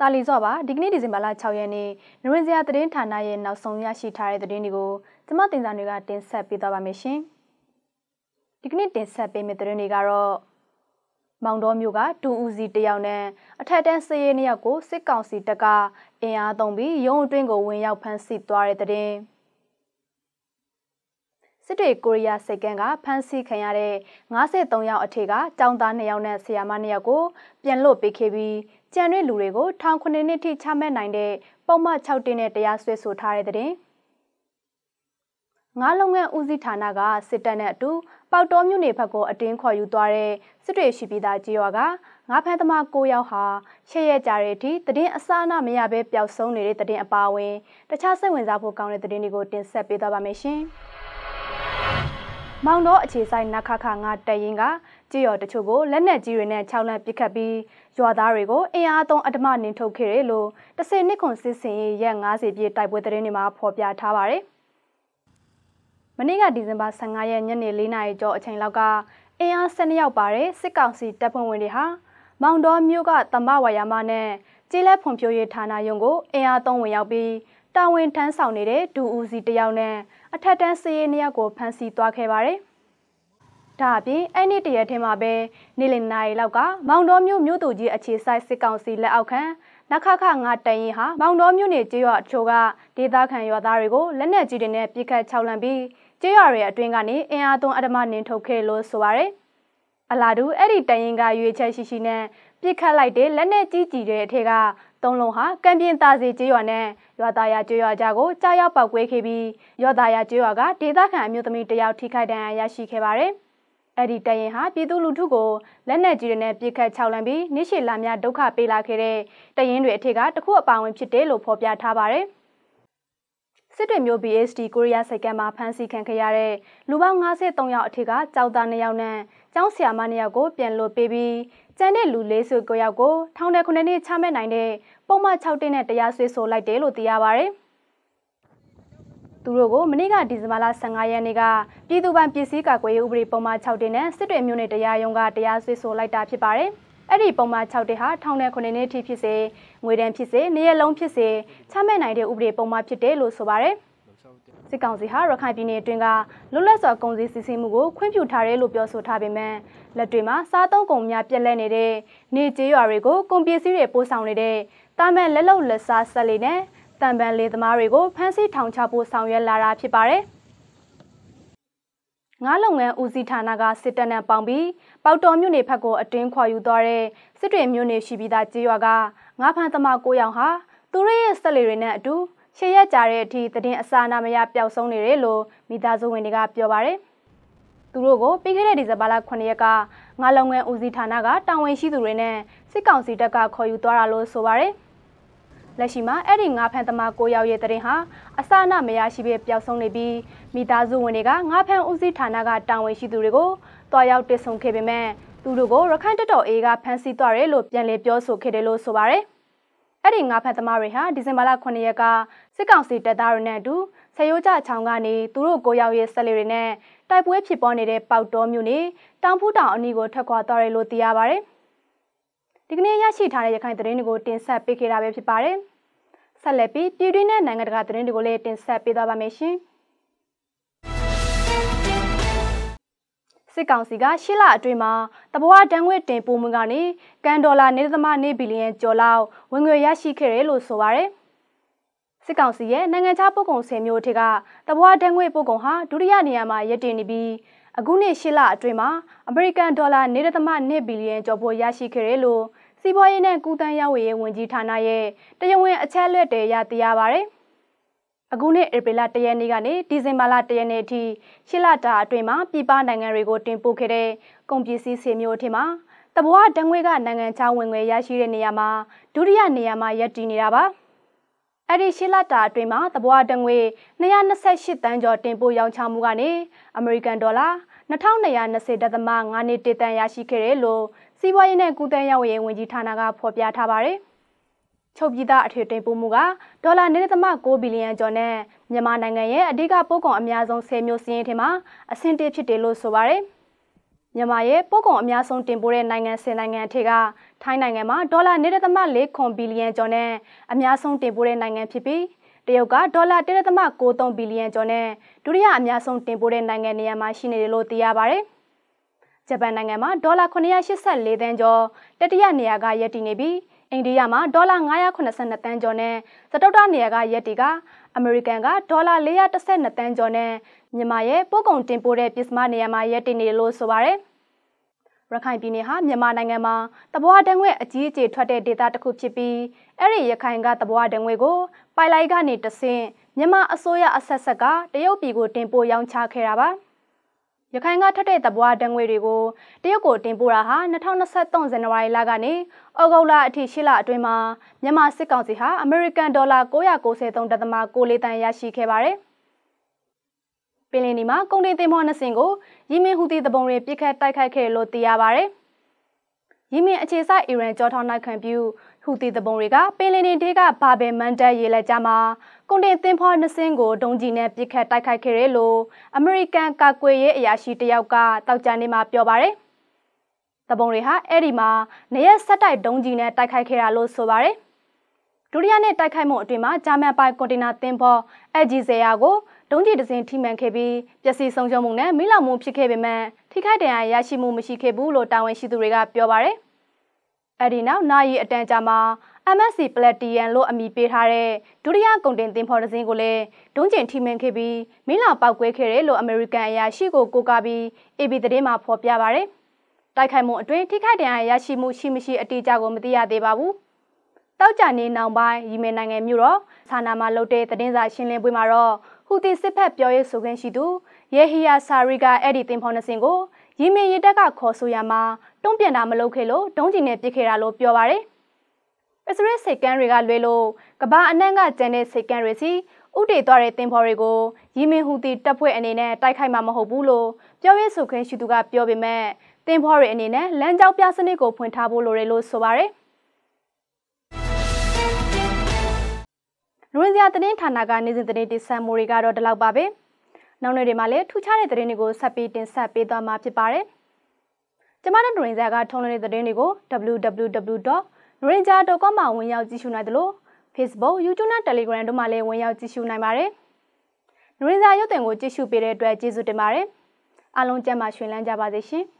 တာလီစော့ပါဒီကနေ့ဒီဇင်ဘာလ6ရက်နေ့နရင်စရာသတင်းဌာနရဲ့နောက်ဆုံးရရှိထားတဲ့သတင်းတွေကိုကျမတင်စာတွေကတင်ဆက်ပေးသွားပါမယ်ရှင်ဒီကနေ့တင်ဆက်ပေးမယ့်သတင်းတွေကတော့မောင်တော်မျိုးကဒူဦးစီတယောက်နဲ့အထက်တန်းစရေးနှစ်ယောက်ကိုစစ်ကောင်စီတပ်ကအင်အားသုံးပြီးရုံအတွင်းကိုဝင်ရောက်ဖမ်းဆီးသွားတဲ့သတင်းစစ်တွေကိုရီးယားစိတ်ကန်းကဖမ်းဆီးခံရတဲ့53ယောက်အထက်ကចောင်းသား2ယောက်နဲ့ဆရာမ2ယောက်ကိုပြန်လွတ်ပေးခဲ့ပြီးကြံတဲ့လူတွေကိုထောင်ခုနှစ်နှစ်ထိချမှတ်နိုင်တဲ့ပုံမှန်6တင်းနဲ့တရားစွဲဆိုထားတဲ့တဲ့ငါးလုံငန်းဦးစီးဌာနကစစ်တပ်နဲ့အတူပေါတော်မြို့နယ်ဘက်ကိုအတင်းခေါ်ယူသွားတဲ့စစ်တွေရှိပြည်သားကြေးရွာကငါးဖန်သမား၉ယောက်ဟာရှေ့ရကြတဲ့ထိတည်င်းအစအနမရဘဲပျောက်ဆုံးနေတဲ့တည်င်းအပါအဝင်တခြားစိတ်ဝင်စားဖို့ကောင်းတဲ့တည်င်းတွေကိုတင်ဆက်ပေးသွားပါမယ်ရှင်။မောင်တော်အခြေဆိုင်နခခငါတရင်ကကြေးရွာတချို့ကိုလက်နက်ကြီးတွေနဲ့ခြောက်လန့်ပစ်ခတ်ပြီးရွာသားတွေကိုအင်အားသုံးအဓမ္မနင်းထုတ်ခဲ့တယ်လို့တဆယ်နှစ်ခွန်စစ်စင်ရဲ့ရက်90ပြည့်တိုက်ပွဲသတင်းတွေမှာဖော်ပြထားပါတယ်။မနေ့ကဒီဇင်ဘာ15ရက်ညနေ4နာရီကျော်အချိန်လောက်ကအင်အား12ယောက်ပါတဲ့စစ်ကောင်စီတပ်ဖွဲ့ဝင်တွေဟာမောင်တော်မြို့ကတမဝါယာမနဲ့ကျေးလက်ဖွံ့ဖြိုးရေးဌာနရုံးကိုအင်အားသုံးဝင်ရောက်ပြီးတာဝန်ထမ်းဆောင်နေတဲ့ဒူဦးစီတယောက်နဲ့အထက်တန်းစည်ရေးနှစ်ယောက်ကိုဖမ်းဆီးသွားခဲ့ပါတယ်။ဒါအပြင်အဲ့ဒီတရက်ထဲမှာပဲနေ့လယ်နာရီလောက်ကမောင်တော်မြို့မြို့သူကြီးအခြေစိုက်စစ်ကောင်စီလက်အောက်ခံနခခငါတရင်ဟာမောင်တော်မြို့နယ်ကျေးရွာအချို့ကဒေသခံရွာသားတွေကိုလက်နက်ကြီးတွေနဲ့ပစ်ခတ်ချောက်လှမ်းပြီးကျေးရွာတွေအတွင်းကနေအင်အားသွန်းအဓမ္မနင်းထုတ်ခဲ့လို့ဆိုပါရယ်အလာဒူအဲ့ဒီတရင်ကရွေချက်ရှိရှိနဲ့ပစ်ခတ်လိုက်တဲ့လက်နက်ကြီးကြီးတဲ့အထက်ကသုံးလုံးဟာကံပြင်သားစီကျေးရွာနဲ့ရွာသားရကျေးရွာကြားကိုကြားရောက်ပောက်ကွဲခဲ့ပြီးရွာသားရကျေးရွာကဒေသခံအမျိုးသမီးတယောက်ထိခိုက်ဒဏ်ရာရရှိခဲ့ပါတယ်။အဲ့ဒီတရင်ဟာပြည်သူလူထုကိုလက်နက်ကြီးတွေနဲ့ပြစ်ခတ်ခြောက်လှမ်းပြီးနှိရှိလာများဒုက္ခပေးလာခဲ့တဲ့တရင်တွေအထက်ကတစ်ခုအပါဝင်ဖြစ်တယ်လို့ဖော်ပြထားပါတယ်။စစ်တွေမျိုး BSD ကိုရီးယားစိုက်ကမ်းမှာဖမ်းဆီးခံခဲ့ရတဲ့လူပေါင်း53ယောက်အထက်ကကြောက်သား2ယောက်နဲ့ကျောင်းဆရာမ2ယောက်ကိုပြန်လွတ်ပေးပြီးကျန်တဲ့လူ49ယောက်ကိုထောင်ထဲ9နှစ်ချမှတ်နိုင်တဲ့ပုံမှန်6တင်းနဲ့တရားစွဲဆိုလိုက်တယ်လို့သိရပါတယ်။သူတို့ကိုမနေ့ကဒီဇင်ဘာလ15ရက်နေ့ကပြည်သူ့ပန်းပစ္စည်းကာကွယ်ရေးဥပဒေပုံမှန်6တင်နဲ့စစ်တွေမြို့နယ်တရားရုံးကတရားစွဲဆိုလိုက်တာဖြစ်ပါတယ်။အဲ့ဒီပုံမှန်6တင်ဟာထောင်နဲ့9နှစ်ထိဖြစ်စေငွေဒဏ်ဖြစ်စေနေရလုံးဖြစ်စေချမှတ်နိုင်တဲ့ဥပဒေပုံမှန်ဖြစ်တယ်လို့ဆိုပါတယ်။စစ်ကောင်စီဟာရခိုင်ပြည်နယ်အတွင်းကလွတ်လပ်စွာကုန်စည်စီးဆင်းမှုကိုခွင့်ပြုထားတယ်လို့ပြောဆိုထားပေမဲ့လက်တွေမှာစားသုံးကုန်များပြက်လက်နေတဲ့နေကျေးရွာတွေကိုကုန်ပစ္စည်းတွေပို့ဆောင်နေတဲ့တာမန်လက်လုံလက်စားဆက်လေးနဲ့တံပန်လေသမားတွေကိုဖမ်းဆီးထောင်ချဖို့ဆောင်ရွက်လာတာဖြစ်ပါတယ်။ငါးလုပ်ငန်းဦးစီးဌာနကစစ်တပ်နဲ့ပေါင်းပြီးပေါတော်မြို့နယ်ဘက်ကိုအတင်းခွာယူသွားတဲ့စစ်တွေမြို့နယ်ရှိပြီးသားကြေးရွာကငါးဖမ်းသမား၉ယောက်ဟာသူတို့ရဲ့စက်လေတွေနဲ့အတူရှေ့ရက်ကြတဲ့အထိတည်င်းအစာနာမရပျောက်ဆုံးနေတယ်လို့မိသားစုဝင်တွေကပြောပါတယ်။သူတို့ကိုပြီးခဲ့တဲ့ဒီဇင်ဘာလ9ရက်ကငါလုံငန်းဦးစီးဌာနကတာဝန်ရှိသူတွေနဲ့စစ်ကောင်စီတပ်ကခေါ်ယူသွားတာလို့ဆိုပါတယ်။လက်ရှိမှာအဲ့ဒီငါးဖန်သမား၉ယောက်ရဲ့တရင်ဟာအစနမရရှိပဲပျောက်ဆုံးနေပြီးမိသားစုဝင်တွေကငါးဖန်ဦးစီးဌာနကတာဝန်ရှိသူတွေကိုတွားရောက်တစ်ဆုံခဲ့ပေမဲ့သူတို့ကိုရခိုင်တပ်တော်အေကဖမ်းဆီးသွားတယ်လို့ပြန်လည်ပြောဆိုခဲ့တယ်လို့ဆိုပါတယ်။အဲ့ဒီငါးဖန်သမားတွေဟာဒီဇင်ဘာလ9ရက် ကစစ်ကောင်စီတပ်သားတွေနဲ့အတူဆရိုးကြချောင်းကနေသူတို့ကိုရောက်ရဲ့ဆက်လေတွေနဲ့တိုက်ပွဲဖြစ်ပေါ်နေတဲ့ပေါက်တော်မြို့နေတောင်ဖူးတောင်အနီးကိုထွက်ခွာသွားတယ်လို့သိရပါတယ်။ဒီကနေ့ရရှိထားတဲ့ရခိုင်သတင်းတွေကိုတင်ဆက်ပေးခဲ့တာပဲဖြစ်ပါတယ်။ဆက်လက်ပြီးပြည်တွင်းနဲ့နိုင်ငံတကာသတင်းတွေကိုလည်းတင်ဆက်ပေးသွားပါမယ်ရှင်။စစ်ကောင်စီကရှစ်လအတွင်းမှာတဘဝတန်ခွေတင်ပို့မှုကနေကန်ဒေါ်လာ1.2ဘီလီယံကျော်လောက်ဝင်ငွေရရှိခဲ့တယ်လို့ဆိုပါရယ်။စစ်ကောင်စီရဲ့နိုင်ငံခြားပို့ကုန်ဆယ်မျိုးထက်ကတဘဝတန်ခွေပို့ကုန်ဟာဒုတိယနေရာမှာရပ်တည်နေပြီးအခုနှစ်ရှစ်လအတွင်းမှာအမေရိကန်ဒေါ်လာ1.2ဘီလီယံကျော်ဖို့ရရှိခဲ့တယ်လို့စီးပွားရေးနဲ့ကုသန်းရောင်းဝယ်ရေးဝန်ကြီးဌာနရဲ့တရားဝင်အချက်လက်တွေရသိရပါဗျ။အခုနှစ်ဧပြီလ၁ရက်နေ့ကနေဒီဇင်ဘာလ၁ရက်နေ့အထိရှစ်လတာအတွင်းမှာပြည်ပနိုင်ငံတွေကိုတင်ပို့ခဲ့တဲ့ကုန်ပစ္စည်းစေမျိုးအထက်မှာတဘွားတံငွေကနိုင်ငံခြားဝင်ငွေရရှိတဲ့နေရာမှာဒုတိယနေရာမှာရပ်တည်နေတာပါ။အဲ့ဒီရှစ်လတာအတွင်းမှာတဘွားတံငွေ228တန်းကျော်တင်ပို့ရောင်းချမှုကနေအမေရိကန်ဒေါ်လာ2220.5နှစ်တန်ရရှိခဲ့တယ်လို့စီးပွားရေးနဲ့ကုသရေးဝန်ကြီးဌာနကဖော်ပြထားပါတယ်။ချုပ်ပြည်သားအထွေတင်ပို့မှုကဒေါ်လာ1.6ဘီလီယံကျော်နဲ့မြန်မာနိုင်ငံရဲ့အဓိကပို့ကုန်အများဆုံး10မျိုးစင်းထဲမှာအဆင့်တစ်ဖြစ်တယ်လို့ဆိုပါတယ်။မြန်မာရဲ့ပို့ကုန်အများဆုံးတင်ပို့တဲ့နိုင်ငံဆယ်နိုင်ငံထက်ကထိုင်းနိုင်ငံမှာဒေါ်လာ1.4ခွန်ဘီလီယံကျော်နဲ့အများဆုံးတင်ပို့တဲ့နိုင်ငံဖြစ်ပြီးတရုတ်ကဒေါ်လာ1.63ဘီလီယံကျော်နဲ့ဒုတိယအများဆုံးတင်ပို့တဲ့နိုင်ငံနေရာမှာရှိနေတယ်လို့သိရပါတယ်။ဂျပန်နိုင်ငံမှာဒေါ်လာ984သန်းကျော်တတိယနေရာကရပ်တည်နေပြီးအိန္ဒိယမှာဒေါ်လာ982သန်းကျော်နဲ့စတုတ္ထနေရာကရက်တီကအမေရိကန်ကဒေါ်လာ412သန်းကျော်နဲ့မြန်မာရဲ့ပို့ကုန်တင်ပို့တဲ့ပစ္စည်းနေရာမှာရက်တီနေလို့ဆိုပါရယ်ရခိုင်ပြည်နယ်ဟာမြန်မာနိုင်ငံမှာတဘွားတံငွေအကြီးအကျယ်ထွက်တဲ့ဒေသတစ်ခုဖြစ်ပြီးအဲ့ဒီရခိုင်ကတဘွားတံငွေကိုပိုက်လိုက်ကနေတဆင့်မြန်မာအစိုးရအဆက်ဆက်ကတရုတ်ပြည်ကိုတင်ပို့ရောင်းချခဲ့တာပါ။ရခိုင်ကထွက်တဲ့တပွားဒဏ်ငွေတွေကိုတရုတ်ကိုတင်ပို့တာဟာ2023ဇန်နဝါရီလကနေဩဂုတ်လအထိ၈လအတွင်းမှာမြန်မာစစ်ကောင်စီဟာအမေရိကန်ဒေါ်လာ993.6တန်ရရှိခဲ့ပါတယ်။ပင်လယ်နီမှာကုန်တင်သင်္ဘောနှစ်စင်ကိုယီမင်ဟူသီတပုံတွေပြစ်ခတ်တိုက်ခိုက်ခဲ့လို့သိရပါတယ်။ယီမင်အခြေစိုက်အီရန်ကြောထောင်းနိုင်ခံပြုဟူသီတပုံတွေကပင်လင်းတင်ဒေးကဘာဘယ်မန်တက်ရေလက်ကြမှာကုန်တင်သင်္ဘောနှစ်စင်းကိုဒုံးကျည်နဲ့ပစ်ခတ်တိုက်ခိုက်ခဲ့တယ်လို့အမေရိကန်ကာကွယ်ရေးအရာရှိတယောက်ကတောက်ကြနေမှာပြောပါတယ်။တပုံတွေဟာအဲ့ဒီမှာနေရက်ဆက်တိုက်ဒုံးကျည်နဲ့တိုက်ခိုက်ခဲ့တာလို့ဆိုပါတယ်။ဒုတိယနဲ့တိုက်ခိုက်မှုအတွင်းမှာဂျာမန်ပိုင်ကွန်တိနာသင်္ဘော AG10 ကိုဒုံးကျည်တစ်စင်းထိမှန်ခဲ့ပြီးပျက်စီးဆုံးရှုံးမှုနဲ့မိလောင်မှုဖြစ်ခဲ့ပေမဲ့ထိခိုက်ဒဏ်ရာရရှိမှုမရှိခဲ့ဘူးလို့တာဝန်ရှိသူတွေကပြောပါတယ်။အဲ့ဒီနောက်နာရီအတန်ကြာမှာ MSC Platinum လို့အမည်ပေးထားတဲ့ဒုတိယကုန်တင်သင်္ဘောတစ်စင်းကိုလည်းဒုံးကျင်ထိမှန်ခဲ့ပြီးမိလောင်ပောက်ကွဲခဲ့တယ်လို့အမေရိကန်အရာရှိကိုကိုးကားပြီး AP သတင်းမှာဖော်ပြပါရယ်တိုက်ခိုက်မှုအတွင်းထိခိုက်ဒဏ်ရာရရှိမှုရှိမရှိအတိအကျကိုမသိရသေးပါဘူးတောက်ကြနေနောင်ပိုင်းရီမဲနိုင်ငံမြို့တော်ဆာနာမှာလုပ်တဲ့သတင်းစာရှင်းလင်းပွဲမှာတော့ဟူတီစစ်ဖက်ပြောရေးဆိုခွင့်ရှိသူယေဟီယာဆာရီကအဲ့ဒီတင်ဖော်နှစင်ကိုရီမင်ရီတက်ကခေါ်ဆိုရမှာတုံ့ပြန်တာမလုပ်ခဲ့လို့ဒုံးကျည်နဲ့ပစ်ခဲ့တာလို့ပြောပါတယ်။ပစ္စရစ်စိတ်ကန်းတွေကလွဲလို့ကဘာအနှံ့ကကျန်တဲ့စိတ်ကန်းတွေစီဥတေသွားတဲ့တင်ဖော်တွေကိုရီမင်ဟူတီတပ်ဖွဲ့အနေနဲ့တိုက်ခိုက်မှာမဟုတ်ဘူးလို့ပြောရေးဆိုခွင့်ရှိသူကပြောပေမဲ့တင်ဖော်တွေအနေနဲ့လမ်းကြောင်းပြစနစ်ကိုဖွင့်ထားဖို့လိုတယ်လို့ဆိုပါတယ်။ရွေးစရာတင်းဌာနကနိုင်စဉ်တင်းတိဆန်မိုတွေကတော့ဒီလောက်ပါပဲ။နောက်နေ့တွေမှာလည်းထူးခြားတဲ့သတင်းတွေကိုဆက်ပြီးတင်ဆက်ပေးသွားမှာဖြစ်ပါတယ်။ကျမတို့နရင်ဂျာကထုတ်လွှင့်တဲ့သတင်းတွေကို www.norinja.com မှာဝင်ရောက်ကြည့်ရှုနိုင်သလို Facebook, YouTube နဲ့ Telegram တို့မှာလည်းဝင်ရောက်ကြည့်ရှုနိုင်ပါတယ်။နရင်ဂျာရုပ်သံကိုကြည့်ရှုပေးတဲ့အတွက်ကျေးဇူးတင်ပါတယ်။အားလုံးကျန်းမာရှင်လန်းကြပါစေရှင်။